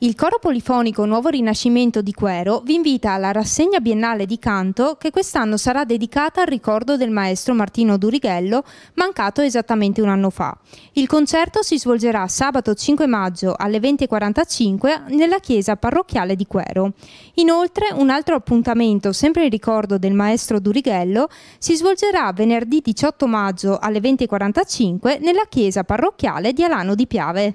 Il coro polifonico Nuovo Rinascimento di Quero vi invita alla rassegna biennale di canto che quest'anno sarà dedicata al ricordo del maestro Martino Durighello, mancato esattamente un anno fa. Il concerto si svolgerà sabato 5 maggio alle 20.45 nella chiesa parrocchiale di Quero. Inoltre, un altro appuntamento, sempre in ricordo del maestro Durighello, si svolgerà venerdì 18 maggio alle 20.45 nella chiesa parrocchiale di Alano di Piave.